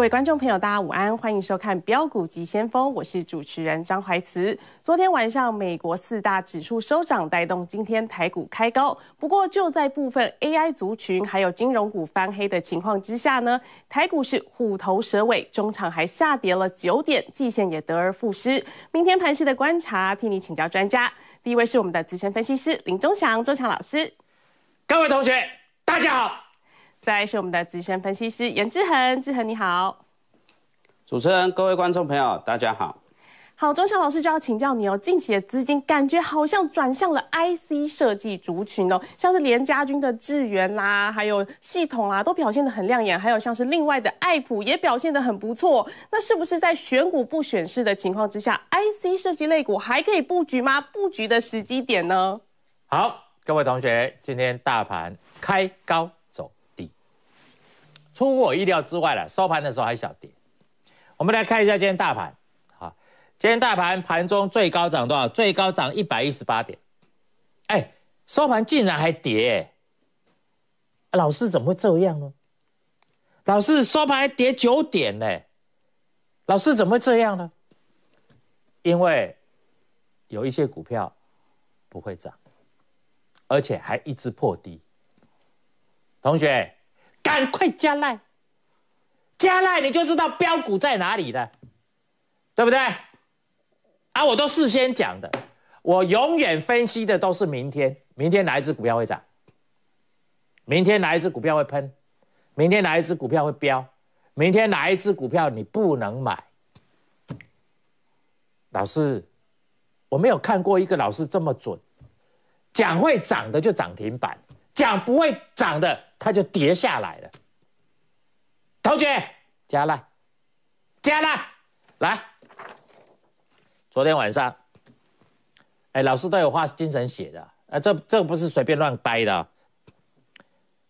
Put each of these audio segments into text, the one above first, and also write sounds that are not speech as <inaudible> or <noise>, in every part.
各位观众朋友，大家午安，欢迎收看《标股急先锋》，我是主持人张怀慈。昨天晚上，美国四大指数收涨，带动今天台股开高。不过，就在部分 AI 族群还有金融股翻黑的情况之下呢，台股是虎头蛇尾，中场还下跌了九点，季线也得而复失。明天盘市的观察，替你请教专家。第一位是我们的资深分析师林忠祥、周强老师。各位同学，大家好。再来是我们的资深分析师严志恒，志恒你好。主持人，各位观众朋友，大家好。好，钟祥老师就要请教你哦。近期的资金感觉好像转向了 IC 设计族群哦，像是连家军的智源啦，还有系统啦，都表现得很亮眼。还有像是另外的爱普也表现得很不错。那是不是在选股不选市的情况之下，IC 设计类股还可以布局吗？布局的时机点呢？好，各位同学，今天大盘开高。出乎我意料之外了，收盘的时候还小跌。我们来看一下今天大盘，好，今天大盘盘中最高涨多少？最高涨一百一十八点，哎，收盘竟然还跌，老师怎么会这样呢？老师收盘还跌九点呢，老师怎么这样呢？因为有一些股票不会涨，而且还一直破低，同学。赶快加奈，加奈，你就知道标股在哪里了，对不对？啊，我都事先讲的，我永远分析的都是明天，明天哪一只股票会涨，明天哪一只股票会喷，明天哪一只股票会飙，明天哪一只股票你不能买。老师，我没有看过一个老师这么准，讲会涨的就涨停板。讲不会涨的，它就跌下来了。同学，加了，加了，来。昨天晚上，哎，老师都有花精神写的，啊，这这不是随便乱掰的。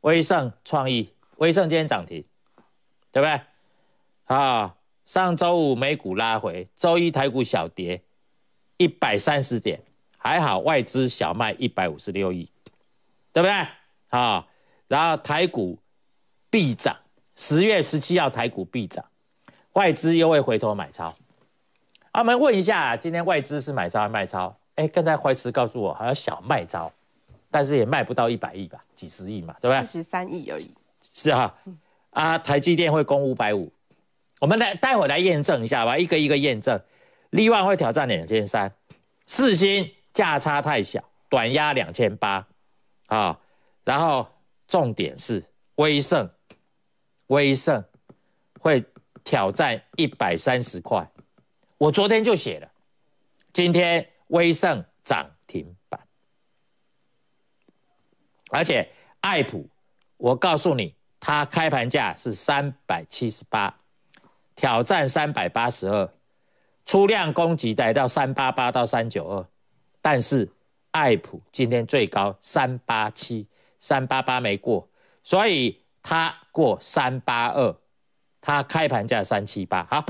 威盛创意，威盛今天涨停，对不对？啊，上周五美股拉回，周一台股小跌一百三十点，还好外资小卖一百五十六亿。对不对？啊，然后台股必涨，十月十七号台股必涨，外资又会回头买超。啊，我们问一下，今天外资是买超还是卖超？哎，刚才怀慈告诉我好像小卖超，但是也卖不到一百亿吧，几十亿嘛，对不对？十三亿而已。是哈，啊，台积电会攻五百五，我们来待会来验证一下吧，一个一个验证。力万会挑战两千三，四星价差太小，短压两千八。啊，然后重点是威盛，威盛会挑战一百三十块，我昨天就写了，今天威盛涨停板，而且爱普，我告诉你，它开盘价是三百七十八，挑战三百八十二，出量攻击来到三八八到三九二，但是。爱普今天最高三八七，三八八没过，所以它过三八二，它开盘价三七八，好，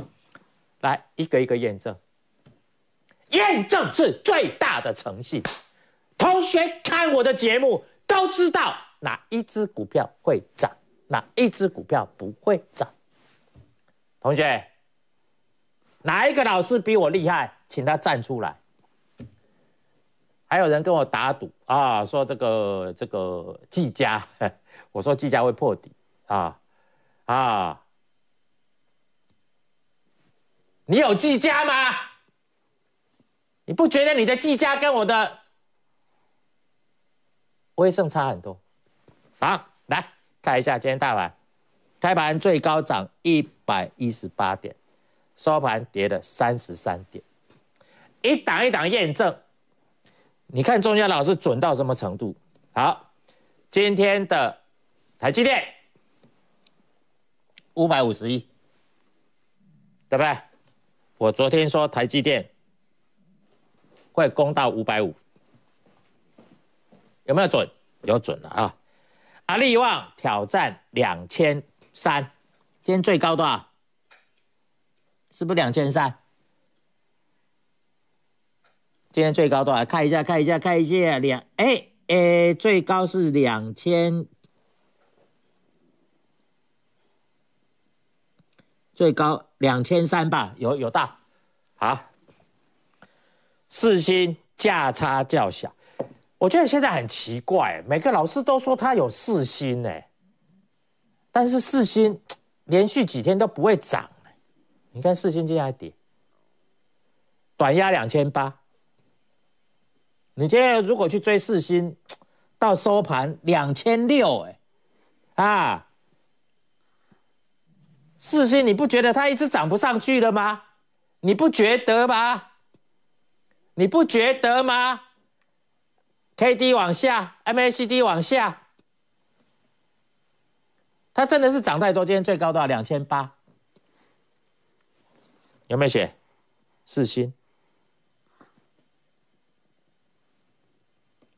来一个一个验证，验证是最大的诚信。同学看我的节目都知道哪一只股票会涨，哪一只股票不会涨。同学，哪一个老师比我厉害？请他站出来。还有人跟我打赌啊，说这个这个技嘉，<laughs> 我说技嘉会破底啊啊，你有技嘉吗？你不觉得你的技嘉跟我的微胜差很多？好，来看一下今天大盘，开盘最高涨一百一十八点，收盘跌了三十三点，一档一档验证。你看中央老师准到什么程度？好，今天的台积电五百五十一，对不对？我昨天说台积电会攻到五百五，有没有准？有准了啊！阿力旺挑战两千三，今天最高多少？是不是两千三？今天最高多少？看一下，看一下，看一下，两哎哎，最高是两千，最高两千三吧？有有大，好。四星价差较小，我觉得现在很奇怪，每个老师都说他有四星哎，但是四星连续几天都不会涨，你看四星天还跌，短压两千八。你今天如果去追四星，到收盘两千六，哎，啊，四星你不觉得它一直涨不上去了吗？你不觉得吗？你不觉得吗？K D 往下，M A C D 往下，它真的是涨太多。今天最高到两千八，有没有写四星？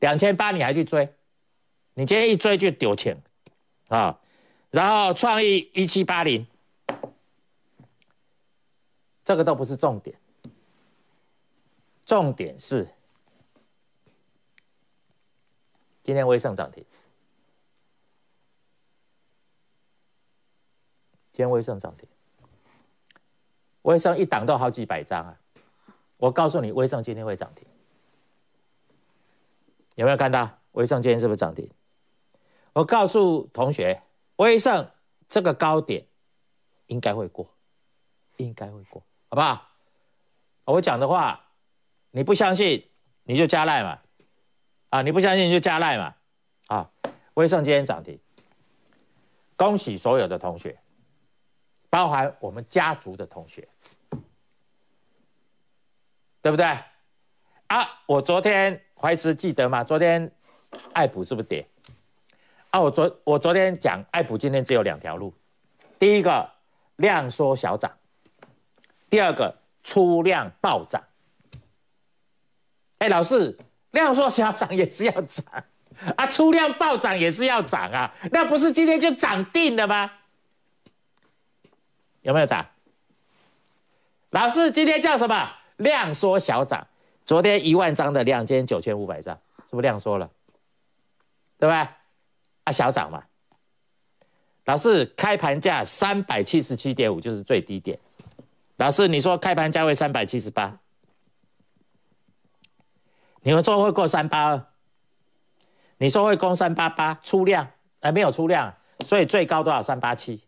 两千八你还去追？你今天一追就丢钱啊！然后创意一七八零，这个都不是重点，重点是今天微盛涨停。今天微盛涨停，微盛一档都好几百张啊！我告诉你，微盛今天会涨停。有没有看到威盛今天是不是涨停？我告诉同学，威盛这个高点应该会过，应该会过，好不好？我讲的话你不相信，你就加赖嘛！啊，你不相信你就加赖嘛！啊，威盛今天涨停，恭喜所有的同学，包含我们家族的同学，对不对？啊，我昨天。怀师记得吗？昨天，爱普是不是跌？啊，我昨我昨天讲爱普，今天只有两条路，第一个量缩小涨，第二个出量暴涨。哎，老师，量缩小涨也是要涨啊，出量暴涨也是要涨啊，那不是今天就涨定了吗？有没有涨？老师今天叫什么？量缩小涨。昨天一万张的量，今天九千五百张，是不是量缩了？对吧？啊，小涨嘛。老师，开盘价三百七十七点五就是最低点。老师，你说开盘价位三百七十八，你们说会过三八二？你说会攻三八八？出量还没有出量，所以最高多少？三八七。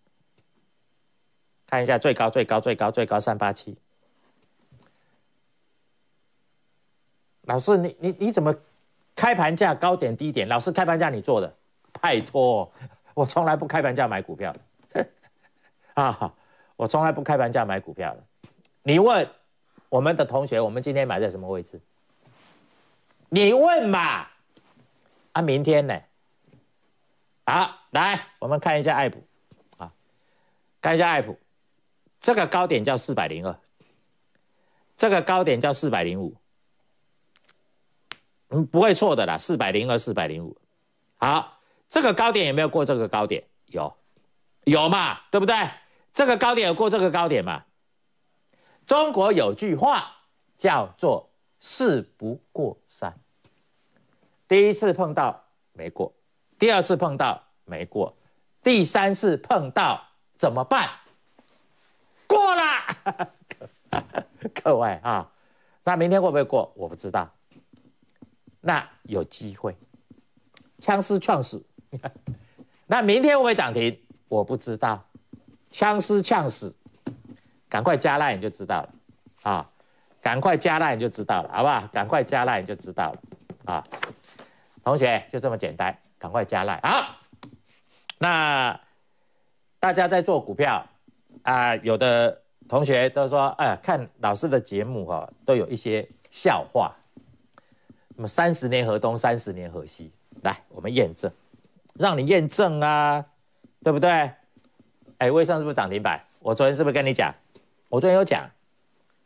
看一下最高最高最高最高三八七。老师，你你你怎么开盘价高点低点？老师开盘价你做的？拜托，我从来不开盘价买股票的 <laughs> 啊！我从来不开盘价买股票的。你问我们的同学，我们今天买在什么位置？你问嘛？啊，明天呢？好，来，我们看一下爱普，啊，看一下爱普，这个高点叫四百零二，这个高点叫四百零五。嗯，不会错的啦，四百零二、四百零五。好，这个高点有没有过这个高点？有，有嘛，对不对？这个高点有过这个高点嘛？中国有句话叫做“事不过三”。第一次碰到没过，第二次碰到没过，第三次碰到怎么办？过了，<laughs> 各位啊，那明天会不会过？我不知道。那有机会，枪尸创死。<laughs> 那明天会不会涨停？我不知道，枪尸呛死，赶快加奈你就知道了，啊，赶快加奈你就知道了，好不好？赶快加奈你就知道了，啊，同学就这么简单，赶快加奈。好，那大家在做股票啊，有的同学都说，哎，看老师的节目哈，都有一些笑话。那么三十年河东，三十年河西。来，我们验证，让你验证啊，对不对？哎，威盛是不是涨停板？我昨天是不是跟你讲？我昨天有讲，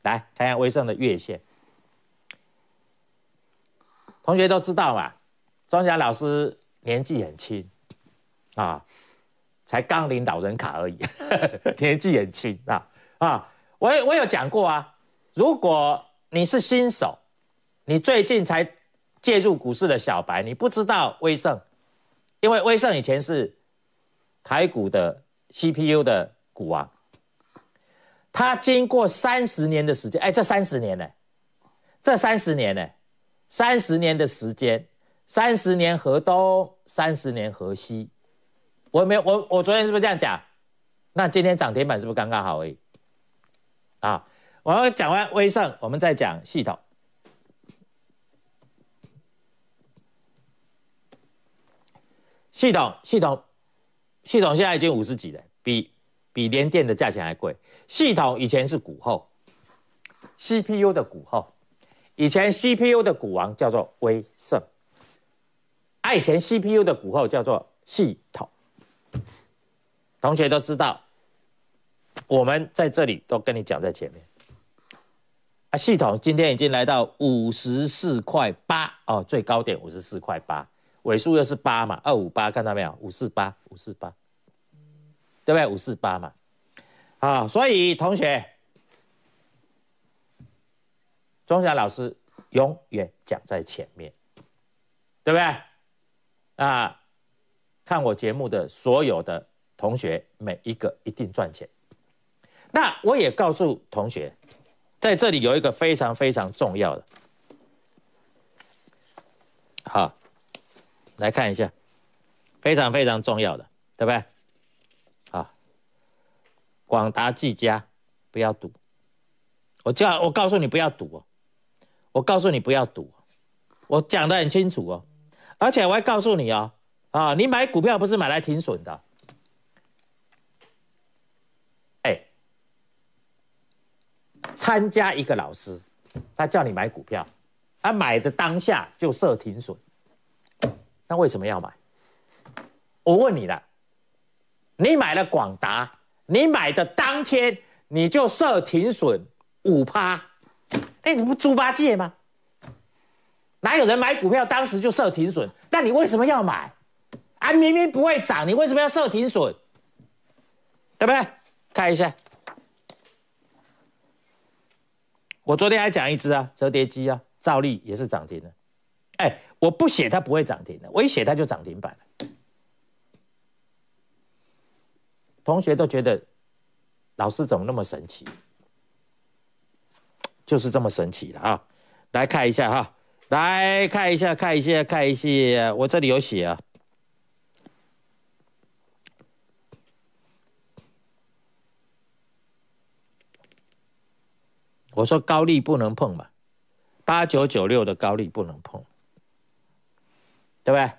来看一下威盛的月线。同学都知道嘛，庄家老师年纪很轻啊，才刚领导人卡而已，<laughs> 年纪很轻啊啊！我我有讲过啊，如果你是新手，你最近才。介入股市的小白，你不知道威盛，因为威盛以前是台股的 CPU 的股王，他经过三十年的时间，哎，这三十年呢，这三十年呢，三十年的时间，三十年河东，三十年河西，我没有，我我昨天是不是这样讲？那今天涨停板是不是刚刚好？而已？啊，我讲完威盛，我们再讲系统。系统系统系统现在已经五十几了，比比联电的价钱还贵。系统以前是股后，CPU 的股后，以前 CPU 的股王叫做威盛，啊，以前 CPU 的股后叫做系统。同学都知道，我们在这里都跟你讲在前面。啊，系统今天已经来到五十四块八哦，最高点五十四块八。尾数又是八嘛，二五八，看到没有？五四八，五四八，对不对？五四八嘛，好，所以同学，钟祥老师永远讲在前面，对不对？啊，看我节目的所有的同学，每一个一定赚钱。那我也告诉同学，在这里有一个非常非常重要的。来看一下，非常非常重要的，对不对？啊，广达技嘉，不要赌。我叫，我告诉你不要赌哦。我告诉你不要赌，我讲的很清楚哦。而且我还告诉你哦，啊，你买股票不是买来停损的。哎，参加一个老师，他叫你买股票，他买的当下就设停损。那为什么要买？我问你了，你买了广达，你买的当天你就设停损五趴，哎，你不猪八戒吗？哪有人买股票当时就设停损？那你为什么要买？啊，明明不会涨，你为什么要设停损？对不对？看一下，我昨天还讲一只啊，折叠机啊，照例也是涨停的，哎。我不写，它不会涨停的。我一写，它就涨停板。同学都觉得老师怎么那么神奇，就是这么神奇的啊！来看一下哈，来看一下，看一下，看一下。我这里有写啊。我说高利不能碰嘛，八九九六的高利不能碰。对不对？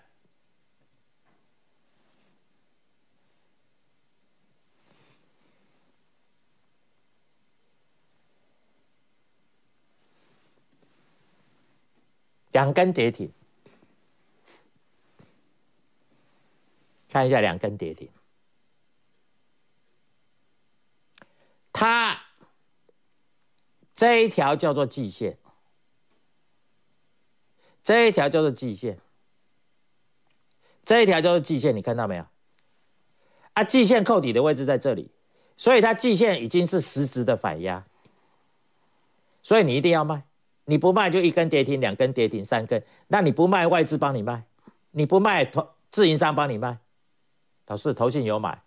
两根跌停，看一下两根跌停。它这一条叫做季线，这一条叫做季线。这一条就是季线，你看到没有？啊，季线扣底的位置在这里，所以它季线已经是实质的反压，所以你一定要卖，你不卖就一根跌停，两根跌停，三根，那你不卖，外资帮你卖，你不卖，自营商帮你卖，老师，投信有买，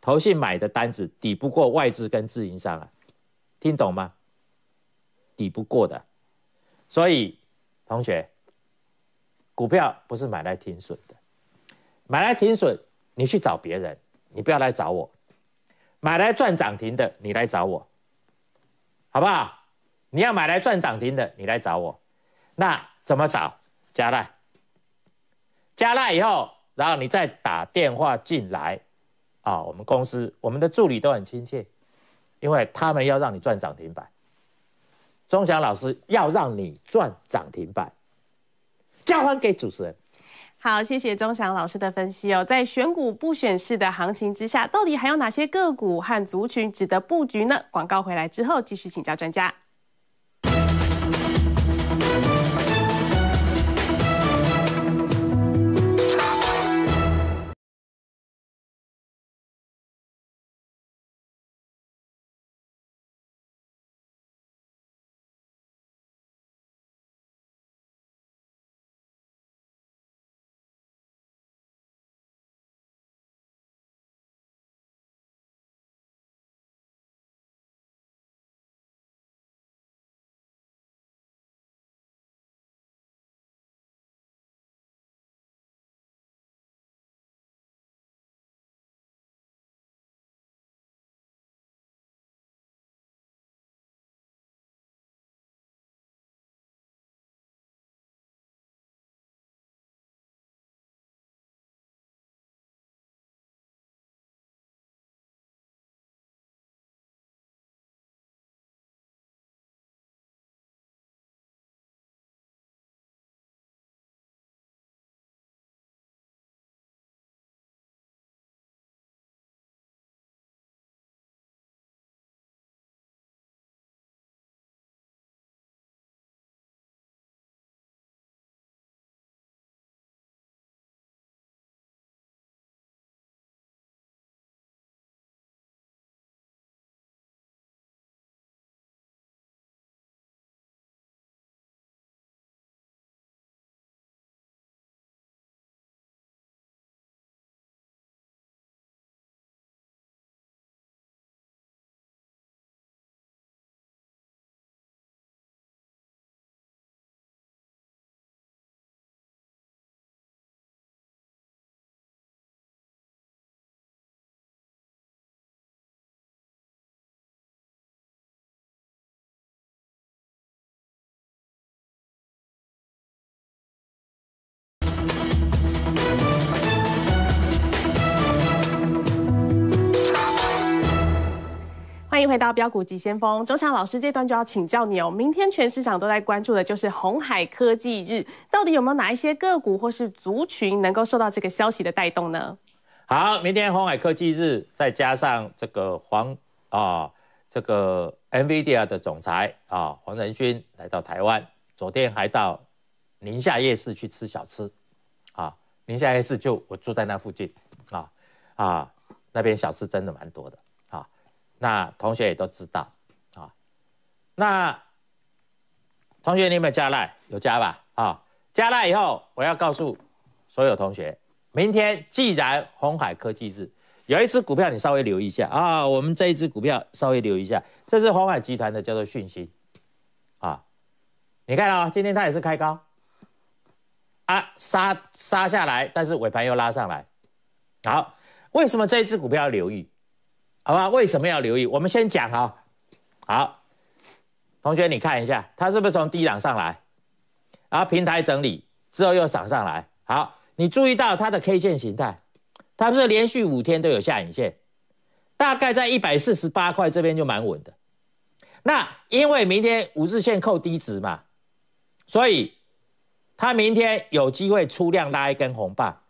投信买的单子抵不过外资跟自营商啊，听懂吗？抵不过的，所以同学。股票不是买来停损的，买来停损你去找别人，你不要来找我。买来赚涨停的你来找我，好不好？你要买来赚涨停的，你来找我。那怎么找？加纳，加纳以后，然后你再打电话进来啊。我们公司我们的助理都很亲切，因为他们要让你赚涨停板。钟祥老师要让你赚涨停板。交还给主持人。好，谢谢钟祥老师的分析哦。在选股不选市的行情之下，到底还有哪些个股和族群值得布局呢？广告回来之后，继续请教专家。迎回到标股急先锋，周昌老师，这段就要请教你哦。明天全市场都在关注的，就是红海科技日，到底有没有哪一些个股或是族群能够受到这个消息的带动呢？好，明天红海科技日，再加上这个黄啊，这个 Nvidia 的总裁啊，黄仁勋来到台湾，昨天还到宁夏夜市去吃小吃啊。宁夏夜市就我住在那附近啊啊，那边小吃真的蛮多的。那同学也都知道，啊，那同学你有没有加赖？有加吧，啊，加赖以后，我要告诉所有同学，明天既然红海科技日，有一只股票你稍微留意一下啊，我们这一只股票稍微留意一下，这是红海集团的，叫做讯息啊，你看啊，今天它也是开高，啊杀杀下来，但是尾盘又拉上来，好，为什么这一只股票要留意？好吧，为什么要留意？我们先讲啊。好，同学，你看一下，它是不是从低档上来，然后平台整理之后又涨上来？好，你注意到它的 K 线形态，它不是连续五天都有下影线，大概在一百四十八块这边就蛮稳的。那因为明天五日线扣低值嘛，所以它明天有机会出量拉一根红棒，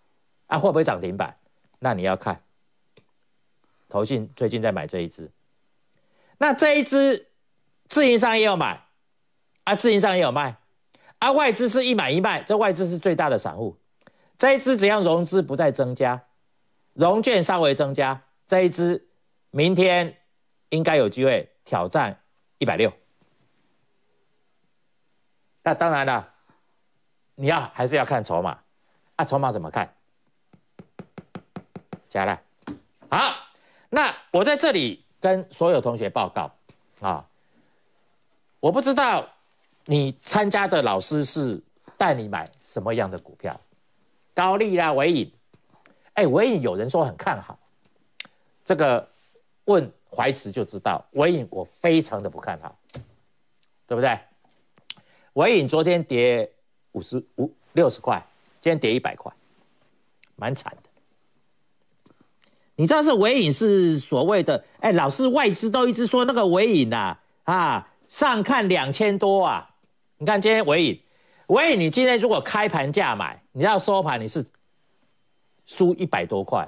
啊，会不会涨停板？那你要看。投信最近在买这一支，那这一支自营商也有买啊，自营商也有卖啊，外资是一买一卖，这外资是最大的散户，这一支只要融资不再增加，融券稍微增加，这一支明天应该有机会挑战一百六。那当然了，你要还是要看筹码啊，筹码怎么看？加了，好。那我在这里跟所有同学报告，啊，我不知道你参加的老师是带你买什么样的股票，高利啦维影，哎维影有人说很看好，这个问怀慈就知道维影我非常的不看好，对不对？维影昨天跌五十五六十块，今天跌一百块，蛮惨的。你知道是尾影是所谓的，哎，老是外资都一直说那个尾影呐，啊，上看两千多啊，你看今天尾影，尾影你今天如果开盘价买，你要收盘你是，输一百多块，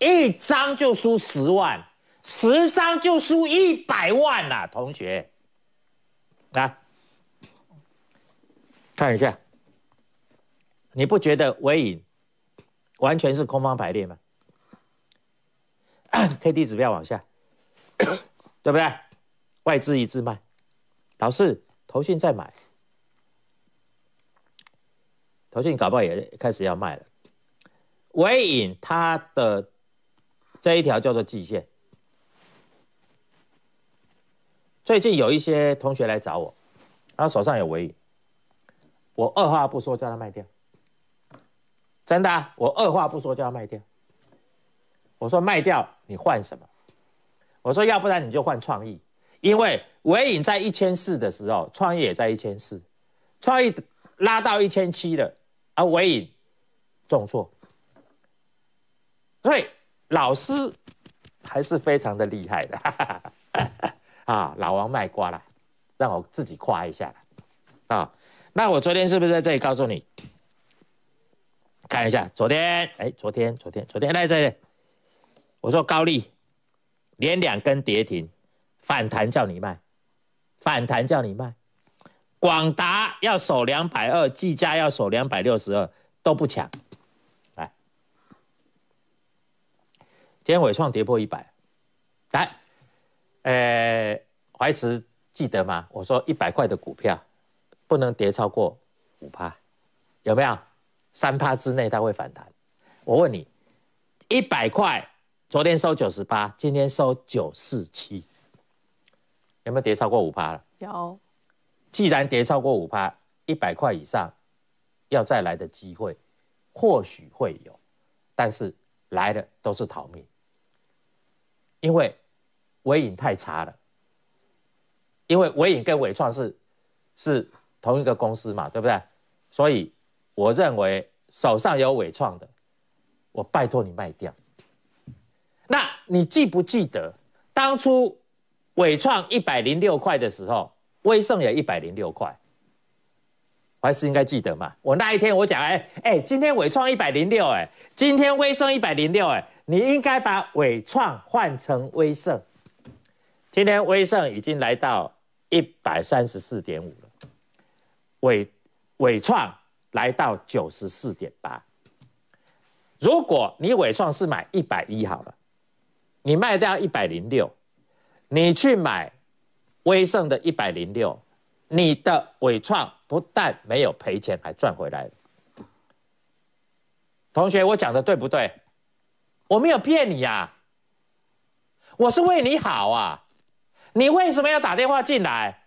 一张就输十万，十张就输一百万啊，同学，来，看一下，你不觉得尾影完全是空方排列吗？K D 指标往下，对不对？外资一致卖，老四投讯在买，投讯搞不好也开始要卖了。微影它的这一条叫做季线，最近有一些同学来找我，他手上有微影，我二话不说叫他卖掉，真的，我二话不说叫他卖掉。我说卖掉你换什么？我说要不然你就换创意，因为尾影在一千四的时候，创意也在一千四，创意拉到一千七了，而尾影重挫，所以老师还是非常的厉害的。啊，老王卖瓜了，让我自己夸一下啊，那我昨天是不是在这里告诉你？看一下昨天，哎，昨天，昨天，昨天，来这里。我说高丽连两根跌停，反弹叫你卖，反弹叫你卖。广达要守两百二，技嘉要守两百六十二，都不抢。来，今天伟创跌破一百，来，呃，怀慈记得吗？我说一百块的股票不能跌超过五趴，有没有？三趴之内它会反弹。我问你，一百块。昨天收九十八，今天收九四七，有没有跌超过五趴了？有，既然跌超过五趴，一百块以上要再来的机会，或许会有，但是来的都是逃命，因为尾影太差了，因为尾影跟尾创是是同一个公司嘛，对不对？所以我认为手上有尾创的，我拜托你卖掉。那你记不记得当初伟创一百零六块的时候，威盛也一百零六块，还是应该记得嘛？我那一天我讲，哎哎，今天伟创一百零六，哎，今天威盛一百零六，哎，你应该把伟创换成威盛。今天威盛已经来到一百三十四点五了，伟伟创来到九十四点八。如果你伟创是买一百一好了。你卖掉一百零六，你去买威盛的一百零六，你的伟创不但没有赔钱，还赚回来了。同学，我讲的对不对？我没有骗你呀，我是为你好啊。你为什么要打电话进来？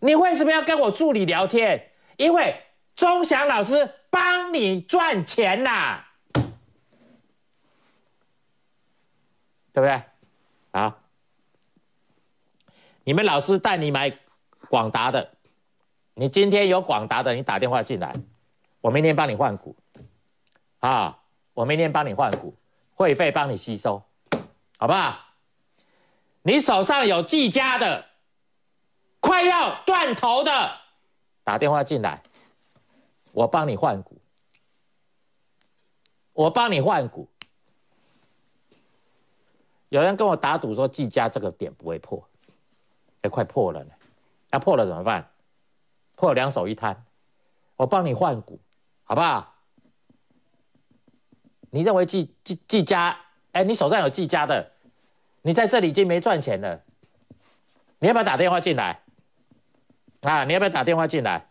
你为什么要跟我助理聊天？因为钟祥老师帮你赚钱呐。对不对？啊！你们老师带你买广达的，你今天有广达的，你打电话进来，我明天帮你换股，啊，我明天帮你换股，会费帮你吸收，好不好？你手上有技嘉的，快要断头的，打电话进来，我帮你换股，我帮你换股。有人跟我打赌说，季家这个点不会破，哎，快破了呢！那破了怎么办？破了两手一摊，我帮你换股，好不好？你认为季季季家，哎，你手上有季家的，你在这里已经没赚钱了，你要不要打电话进来？啊，你要不要打电话进来？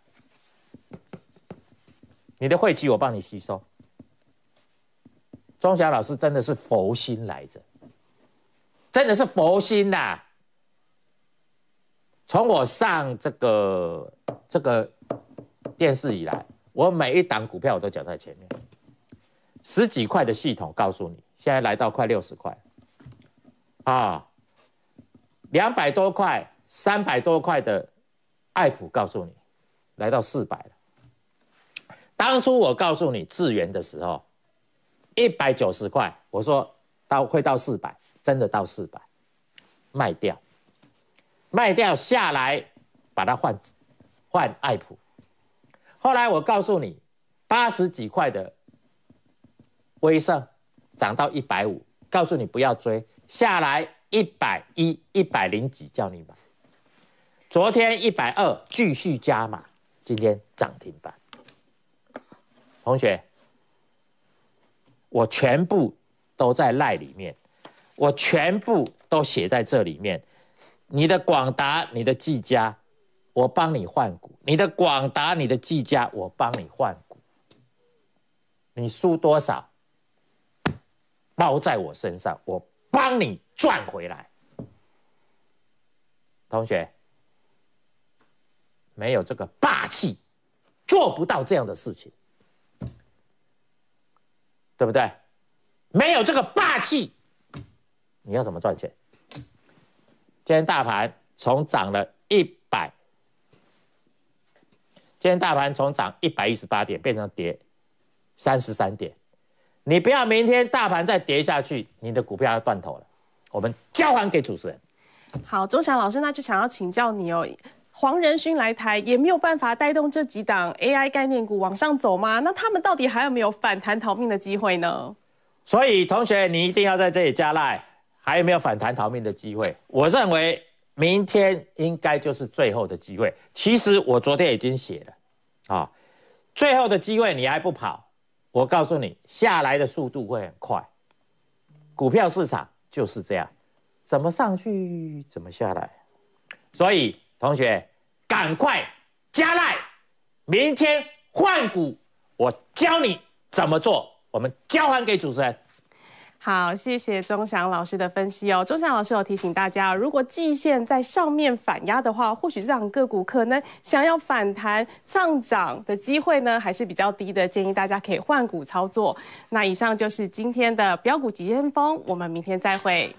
你的晦气我帮你吸收。钟祥老师真的是佛心来着。真的是佛心呐！从我上这个这个电视以来，我每一档股票我都讲在前面。十几块的系统告诉你，现在来到快六十块啊！两百多块、三百多块的爱普，告诉你来到四百了。当初我告诉你智源的时候，一百九十块，我说到会到四百。真的到四百，卖掉，卖掉下来，把它换，换爱普。后来我告诉你，八十几块的，威盛，涨到一百五，告诉你不要追，下来一百一、一百零几叫你买。昨天一百二继续加码，今天涨停板。同学，我全部都在赖里面。我全部都写在这里面，你的广达、你的技嘉，我帮你换股；你的广达、你的技嘉，我帮你换股。你输多少，包在我身上，我帮你赚回来。同学，没有这个霸气，做不到这样的事情，对不对？没有这个霸气。你要怎么赚钱？今天大盘从涨了一百，今天大盘从涨一百一十八点变成跌三十三点，你不要明天大盘再跌下去，你的股票要断头了。我们交还给主持人。好，钟祥老师，那就想要请教你哦，黄仁勋来台也没有办法带动这几档 AI 概念股往上走吗？那他们到底还有没有反弹逃命的机会呢？所以同学，你一定要在这里加赖。还有没有反弹逃命的机会？我认为明天应该就是最后的机会。其实我昨天已经写了，啊，最后的机会你还不跑，我告诉你，下来的速度会很快。股票市场就是这样，怎么上去怎么下来。所以同学，赶快加赖，明天换股，我教你怎么做。我们交还给主持人。好，谢谢钟祥老师的分析哦。钟祥老师有提醒大家，如果季线在上面反压的话，或许这档个股可能想要反弹上涨的机会呢，还是比较低的。建议大家可以换股操作。那以上就是今天的标股急先锋，我们明天再会。